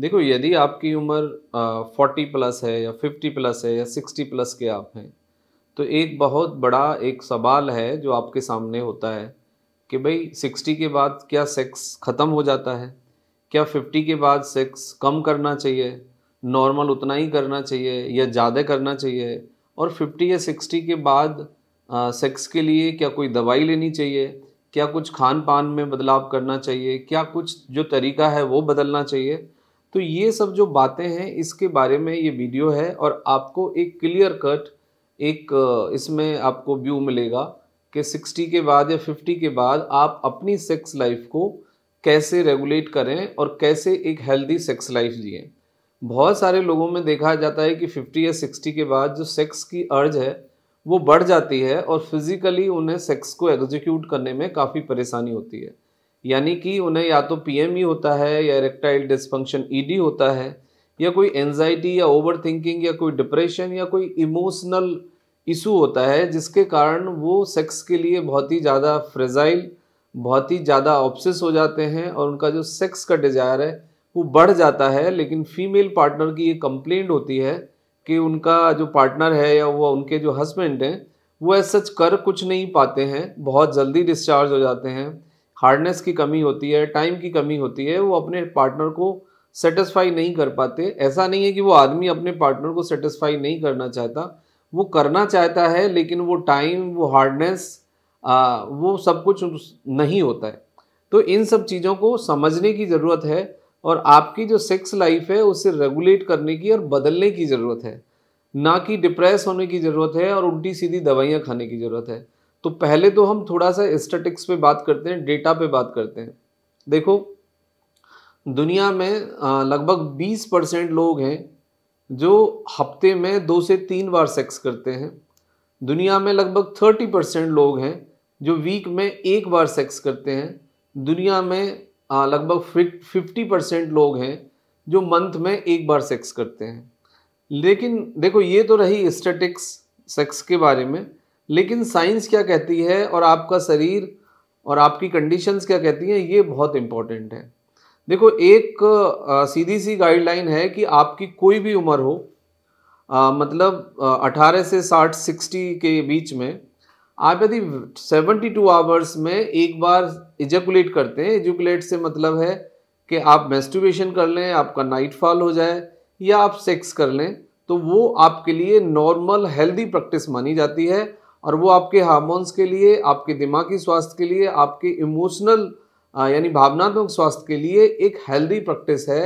देखो यदि आपकी उम्र फोर्टी प्लस है या फिफ्टी प्लस है या सिक्सटी प्लस के आप हैं तो एक बहुत बड़ा एक सवाल है जो आपके सामने होता है कि भाई सिक्सटी के बाद क्या सेक्स ख़त्म हो जाता है क्या फिफ्टी के बाद सेक्स कम करना चाहिए नॉर्मल उतना ही करना चाहिए या ज़्यादा करना चाहिए और फिफ्टी या सिक्सटी के बाद आ, सेक्स के लिए क्या कोई दवाई लेनी चाहिए क्या कुछ खान पान में बदलाव करना चाहिए क्या कुछ जो तरीका है वो बदलना चाहिए तो ये सब जो बातें हैं इसके बारे में ये वीडियो है और आपको एक क्लियर कट एक इसमें आपको व्यू मिलेगा कि 60 के बाद या 50 के बाद आप अपनी सेक्स लाइफ को कैसे रेगुलेट करें और कैसे एक हेल्दी सेक्स लाइफ जिए बहुत सारे लोगों में देखा जाता है कि 50 या 60 के बाद जो सेक्स की अर्ज है वो बढ़ जाती है और फिज़िकली उन्हें सेक्स को एग्जीक्यूट करने में काफ़ी परेशानी होती है यानी कि उन्हें या तो पीएमई e होता है या इरेक्टाइल डिस्फंक्शन ईडी होता है या कोई एनजाइटी या ओवर थिंकिंग या कोई डिप्रेशन या कोई इमोशनल इशू होता है जिसके कारण वो सेक्स के लिए बहुत ही ज़्यादा फ्रेजाइल बहुत ही ज़्यादा ऑप्सिस हो जाते हैं और उनका जो सेक्स का डिज़ायर है वो बढ़ जाता है लेकिन फीमेल पार्टनर की ये कंप्लेंट होती है कि उनका जो पार्टनर है या वो उनके जो हस्बैंड हैं वो ऐसा सच कर कुछ नहीं पाते हैं बहुत जल्दी डिस्चार्ज हो जाते हैं हार्डनेस की कमी होती है टाइम की कमी होती है वो अपने पार्टनर को सेटिस्फाई नहीं कर पाते ऐसा नहीं है कि वो आदमी अपने पार्टनर को सेटिस्फाई नहीं करना चाहता वो करना चाहता है लेकिन वो टाइम वो हार्डनेस वो सब कुछ नहीं होता है तो इन सब चीज़ों को समझने की ज़रूरत है और आपकी जो सेक्स लाइफ है उसे रेगुलेट करने की और बदलने की ज़रूरत है ना कि डिप्रेस होने की ज़रूरत है और उल्टी सीधी दवाइयाँ खाने की ज़रूरत है तो पहले तो हम थोड़ा सा स्टेटिक्स पे बात करते हैं डेटा पे बात करते हैं देखो दुनिया में लगभग 20 परसेंट लोग हैं जो हफ्ते में दो से तीन बार सेक्स करते हैं दुनिया में लगभग 30 परसेंट लोग हैं जो वीक में एक बार सेक्स करते हैं दुनिया में लगभग 50 परसेंट लोग हैं जो मंथ में एक बार सेक्स करते हैं लेकिन देखो ये तो रही स्टेटिक्स सेक्स के बारे में लेकिन साइंस क्या कहती है और आपका शरीर और आपकी कंडीशंस क्या कहती हैं ये बहुत इम्पॉर्टेंट है देखो एक आ, सीधी सी गाइडलाइन है कि आपकी कोई भी उम्र हो आ, मतलब अठारह से साठ सिक्सटी के बीच में आप यदि सेवेंटी टू आवर्स में एक बार इजेकुलेट करते हैं एजुकुलेट से मतलब है कि आप मेस्टिवेशन कर लें आपका नाइट फॉल हो जाए या आप सेक्स कर लें तो वो आपके लिए नॉर्मल हेल्दी प्रैक्टिस मानी जाती है और वो आपके हार्मोन्स के लिए आपके दिमागी स्वास्थ्य के लिए आपके इमोशनल यानी भावनात्मक स्वास्थ्य के लिए एक हेल्दी प्रैक्टिस है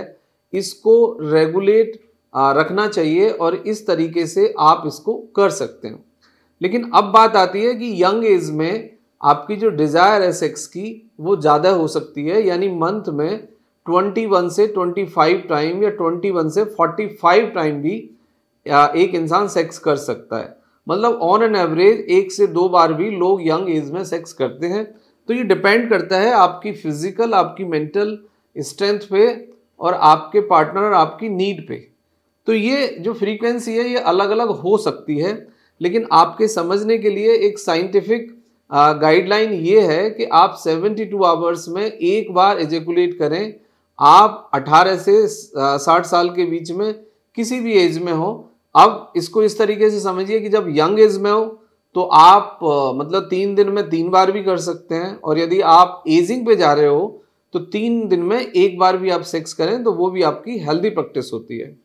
इसको रेगुलेट रखना चाहिए और इस तरीके से आप इसको कर सकते हैं लेकिन अब बात आती है कि यंग एज में आपकी जो डिज़ायर है सेक्स की वो ज़्यादा हो सकती है यानी मंथ में 21 से 25 टाइम या 21 से 45 टाइम भी एक इंसान सेक्स कर सकता है मतलब ऑन एन एवरेज एक से दो बार भी लोग यंग एज में सेक्स करते हैं तो ये डिपेंड करता है आपकी फिजिकल आपकी मेंटल स्ट्रेंथ पे और आपके पार्टनर और आपकी नीड पे तो ये जो फ्रीक्वेंसी है ये अलग अलग हो सकती है लेकिन आपके समझने के लिए एक साइंटिफिक गाइडलाइन ये है कि आप 72 आवर्स में एक बार एजेकुलेट करें आप 18 से 60 साल के बीच में किसी भी एज में हो अब इसको इस तरीके से समझिए कि जब यंग एज में हो तो आप मतलब तीन दिन में तीन बार भी कर सकते हैं और यदि आप एजिंग पे जा रहे हो तो तीन दिन में एक बार भी आप सेक्स करें तो वो भी आपकी हेल्दी प्रैक्टिस होती है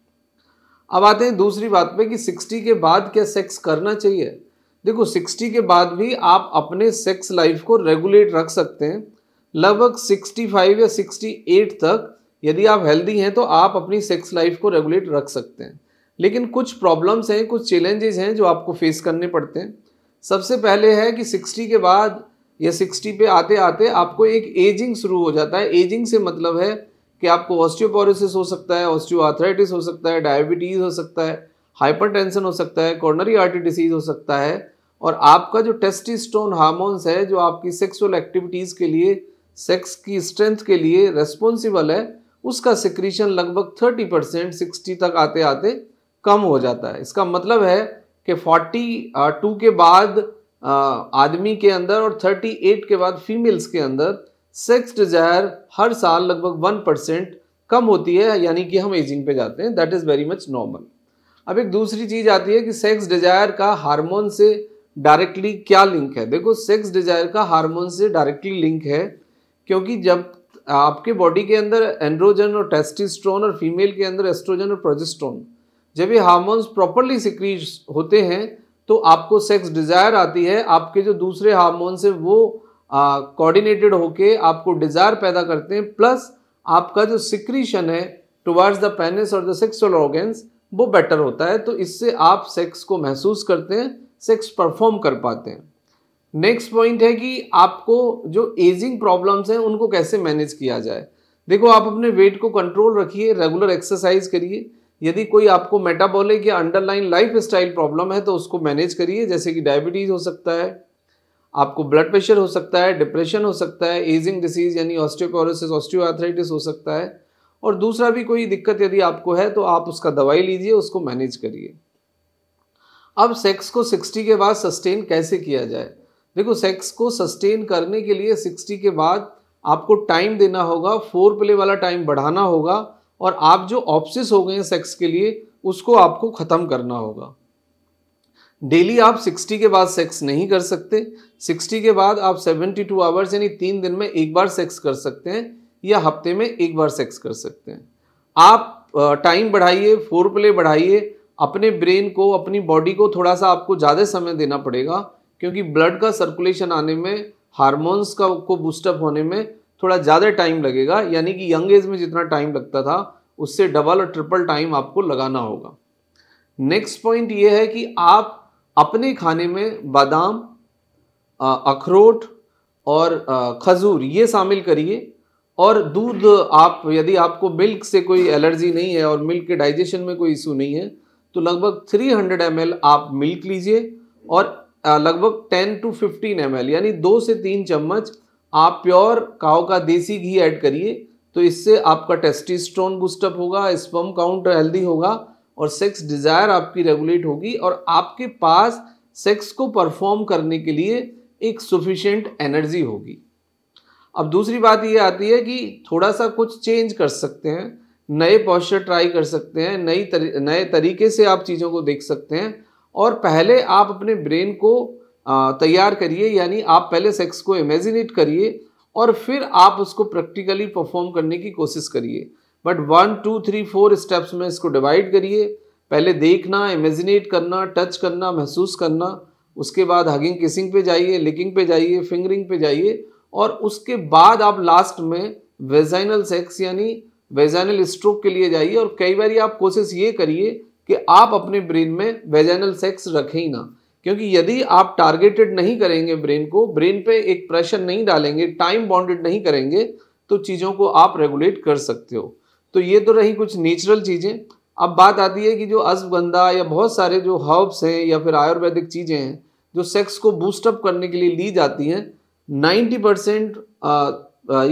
अब आते हैं दूसरी बात पे कि 60 के बाद क्या सेक्स करना चाहिए देखो 60 के बाद भी आप अपने सेक्स लाइफ को रेगुलेट रख सकते हैं लगभग 65 या 68 तक यदि आप हेल्दी हैं तो आप अपनी सेक्स लाइफ को रेगुलेट रख सकते हैं लेकिन कुछ प्रॉब्लम्स हैं कुछ चैलेंजेस हैं जो आपको फेस करने पड़ते हैं सबसे पहले है कि सिक्सटी के बाद या सिक्सटी पे आते आते आपको एक एजिंग शुरू हो जाता है एजिंग से मतलब है कि आपको ऑस्टियोपोरोसिस हो सकता है ऑस्टियोआर्थराइटिस हो सकता है डायबिटीज़ हो सकता है हाइपरटेंशन हो सकता है कॉर्नरी आर्टरी डिसीज़ हो सकता है और आपका जो टेस्टिस्टोन हार्मोन्स है जो आपकी सेक्सुअल एक्टिविटीज़ के लिए सेक्स की स्ट्रेंथ के लिए रेस्पॉन्सिबल है उसका सिक्रीशन लगभग थर्टी परसेंट सिक्सटी तक आते आते कम हो जाता है इसका मतलब है कि 42 के बाद आदमी के अंदर और 38 के बाद फीमेल्स के अंदर सेक्स डिजायर हर साल लगभग वन परसेंट कम होती है यानी कि हम एजिंग पे जाते हैं that is very much normal अब एक दूसरी चीज़ आती है कि सेक्स डिजायर का हार्मोन से डायरेक्टली क्या लिंक है देखो सेक्स डिजायर का हार्मोन से डायरेक्टली लिंक है क्योंकि जब आपके बॉडी के अंदर एंड्रोजन और टेस्टिस्ट्रोन और फीमेल के अंदर एस्ट्रोजन और प्रोजेस्ट्रोन जब ये हार्मोन्स प्रॉपरली सिक्रीज होते हैं तो आपको सेक्स डिज़ायर आती है आपके जो दूसरे हार्मोन्स हैं वो कोऑर्डिनेटेड होके आपको डिज़ायर पैदा करते हैं प्लस आपका जो सिक्रीशन है टुवार्ड्स द पेनिस और द सेक्सुअल ऑर्गेन्स वो बेटर होता है तो इससे आप सेक्स को महसूस करते हैं सेक्स परफॉर्म कर पाते हैं नेक्स्ट पॉइंट है कि आपको जो एजिंग प्रॉब्लम्स हैं उनको कैसे मैनेज किया जाए देखो आप अपने वेट को कंट्रोल रखिए रेगुलर एक्सरसाइज करिए यदि कोई आपको मेटाबॉलिक या अंडरलाइन लाइफ स्टाइल प्रॉब्लम है तो उसको मैनेज करिए जैसे कि डायबिटीज़ हो सकता है आपको ब्लड प्रेशर हो सकता है डिप्रेशन हो सकता है एजिंग डिसीज यानी ऑस्टियोकोरोसिस ऑस्टियोआर्थराइटिस हो सकता है और दूसरा भी कोई दिक्कत यदि आपको है तो आप उसका दवाई लीजिए उसको मैनेज करिए अब सेक्स को 60 के बाद सस्टेन कैसे किया जाए देखो सेक्स को सस्टेन करने के लिए 60 के बाद आपको टाइम देना होगा फोर प्ले वाला टाइम बढ़ाना होगा और आप जो ऑप्शिस हो गए सेक्स के लिए उसको आपको ख़त्म करना होगा डेली आप 60 के बाद सेक्स नहीं कर सकते 60 के बाद आप 72 आवर्स यानी तीन दिन में एक बार सेक्स कर सकते हैं या हफ्ते में एक बार सेक्स कर सकते हैं आप टाइम बढ़ाइए फोर प्ले बढ़ाइए अपने ब्रेन को अपनी बॉडी को थोड़ा सा आपको ज़्यादा समय देना पड़ेगा क्योंकि ब्लड का सर्कुलेशन आने में हारमोन्स का को बूस्टअप होने में थोड़ा ज़्यादा टाइम लगेगा यानी कि यंग एज में जितना टाइम लगता था उससे डबल और ट्रिपल टाइम आपको लगाना होगा नेक्स्ट पॉइंट ये है कि आप अपने खाने में बादाम अखरोट और खजूर ये शामिल करिए और दूध आप यदि आपको मिल्क से कोई एलर्जी नहीं है और मिल्क के डाइजेशन में कोई इशू नहीं है तो लगभग 300 हंड्रेड आप मिल्क लीजिए और लगभग 10 टू 15 एम यानी दो से तीन चम्मच आप प्योर काओ का देसी घी ऐड करिए तो इससे आपका स्टोन बूस्टअप होगा स्पम काउंट हेल्दी होगा और सेक्स डिज़ायर आपकी रेगुलेट होगी और आपके पास सेक्स को परफॉर्म करने के लिए एक सुफिशेंट एनर्जी होगी अब दूसरी बात ये आती है कि थोड़ा सा कुछ चेंज कर सकते हैं नए पॉस्चर ट्राई कर सकते हैं नई तरी, नए तरीके से आप चीज़ों को देख सकते हैं और पहले आप अपने ब्रेन को तैयार करिए यानी आप पहले सेक्स को इमेजिनेट करिए और फिर आप उसको प्रैक्टिकली परफॉर्म करने की कोशिश करिए but one two three four steps में इसको डिवाइड करिए पहले देखना इमेजिनेट करना टच करना महसूस करना उसके बाद हगिंग किसिंग पे जाइए लिकिंग पे जाइए फिंगरिंग पे जाइए और उसके बाद आप लास्ट में वेजाइनल सेक्स यानी वेजाइनल स्ट्रोक के लिए जाइए और कई बार आप कोशिश ये करिए कि आप अपने ब्रेन में वेजाइनल सेक्स रखें ही ना क्योंकि यदि आप टारगेटेड नहीं करेंगे ब्रेन को ब्रेन पे एक प्रेशर नहीं डालेंगे टाइम बाउंडेड नहीं करेंगे तो चीज़ों को आप रेगुलेट कर सकते हो तो ये तो रही कुछ नेचुरल चीज़ें अब बात आती है कि जो अश्वगंधा या बहुत सारे जो हर्ब्स हैं या फिर आयुर्वेदिक चीज़ें हैं जो सेक्स को बूस्टअप करने के लिए ली जाती हैं नाइन्टी परसेंट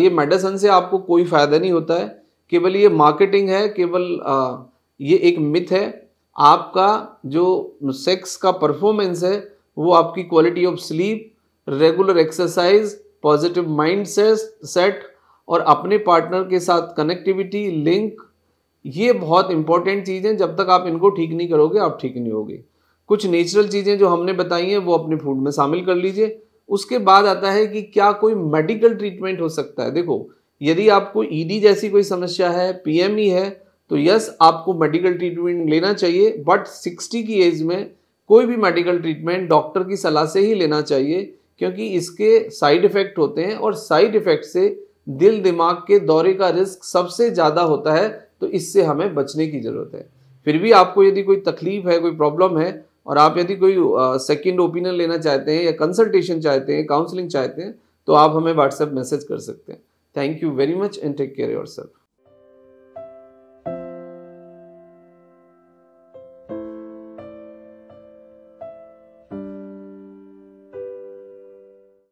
ये मेडिसन से आपको कोई फ़ायदा नहीं होता है केवल ये मार्केटिंग है केवल ये एक मिथ है आपका जो सेक्स का परफॉर्मेंस है वो आपकी quality of sleep regular exercise positive mind set और अपने पार्टनर के साथ कनेक्टिविटी लिंक ये बहुत इंपॉर्टेंट चीजें जब तक आप इनको ठीक नहीं करोगे आप ठीक नहीं होगे कुछ नेचुरल चीज़ें जो हमने बताई हैं वो अपने फूड में शामिल कर लीजिए उसके बाद आता है कि क्या कोई मेडिकल ट्रीटमेंट हो सकता है देखो यदि आपको ईडी e जैसी कोई समस्या है पीएमई e है तो यस आपको मेडिकल ट्रीटमेंट लेना चाहिए बट सिक्सटी की एज में कोई भी मेडिकल ट्रीटमेंट डॉक्टर की सलाह से ही लेना चाहिए क्योंकि इसके साइड इफ़ेक्ट होते हैं और साइड इफ़ेक्ट से दिल दिमाग के दौरे का रिस्क सबसे ज़्यादा होता है तो इससे हमें बचने की ज़रूरत है फिर भी आपको यदि कोई तकलीफ़ है कोई प्रॉब्लम है और आप यदि कोई सेकेंड ओपिनियन लेना चाहते हैं या कंसल्टेशन चाहते हैं काउंसलिंग चाहते हैं तो आप हमें व्हाट्सएप मैसेज कर सकते हैं thank you very much and take care your self